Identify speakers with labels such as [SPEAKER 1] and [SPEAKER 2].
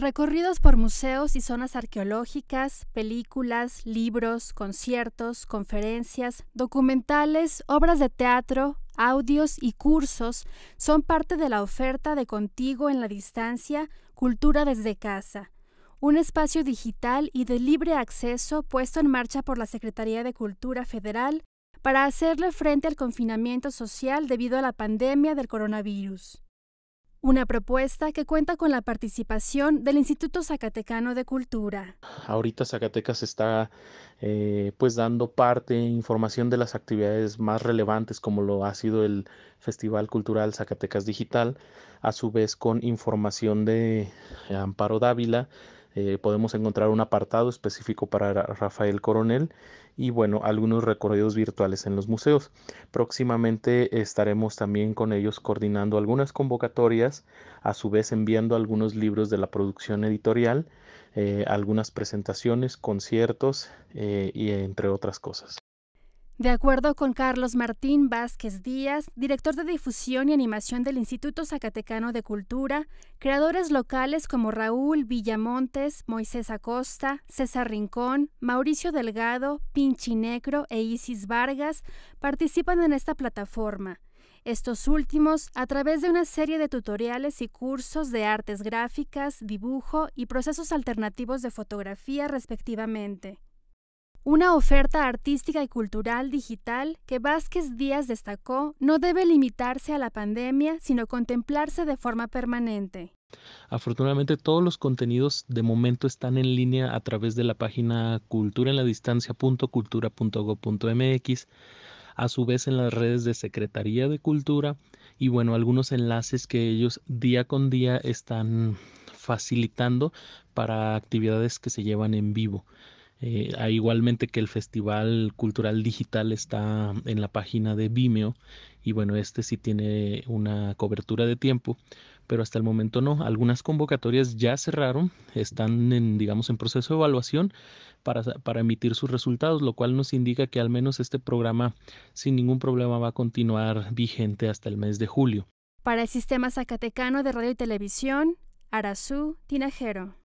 [SPEAKER 1] Recorridos por museos y zonas arqueológicas, películas, libros, conciertos, conferencias, documentales, obras de teatro, audios y cursos son parte de la oferta de Contigo en la Distancia, Cultura desde Casa, un espacio digital y de libre acceso puesto en marcha por la Secretaría de Cultura Federal para hacerle frente al confinamiento social debido a la pandemia del coronavirus. Una propuesta que cuenta con la participación del Instituto Zacatecano de Cultura.
[SPEAKER 2] Ahorita Zacatecas está eh, pues dando parte, información de las actividades más relevantes como lo ha sido el Festival Cultural Zacatecas Digital, a su vez con información de Amparo Dávila, eh, podemos encontrar un apartado específico para Rafael Coronel y bueno, algunos recorridos virtuales en los museos. Próximamente estaremos también con ellos coordinando algunas convocatorias, a su vez enviando algunos libros de la producción editorial, eh, algunas presentaciones, conciertos eh, y entre otras cosas.
[SPEAKER 1] De acuerdo con Carlos Martín Vázquez Díaz, director de difusión y animación del Instituto Zacatecano de Cultura, creadores locales como Raúl Villamontes, Moisés Acosta, César Rincón, Mauricio Delgado, Pinchi Negro e Isis Vargas participan en esta plataforma. Estos últimos, a través de una serie de tutoriales y cursos de artes gráficas, dibujo y procesos alternativos de fotografía respectivamente. Una oferta artística y cultural digital que Vázquez Díaz destacó no debe limitarse a la pandemia, sino contemplarse de forma permanente.
[SPEAKER 2] Afortunadamente todos los contenidos de momento están en línea a través de la página culturaenladistancia.cultura.gov.mx, a su vez en las redes de Secretaría de Cultura y bueno, algunos enlaces que ellos día con día están facilitando para actividades que se llevan en vivo. Eh, igualmente que el Festival Cultural Digital está en la página de Vimeo y bueno, este sí tiene una cobertura de tiempo, pero hasta el momento no. Algunas convocatorias ya cerraron, están en, digamos, en proceso de evaluación para, para emitir sus resultados, lo cual nos indica que al menos este programa sin ningún problema va a continuar vigente hasta el mes de julio.
[SPEAKER 1] Para el Sistema Zacatecano de Radio y Televisión, Arazú Tinajero.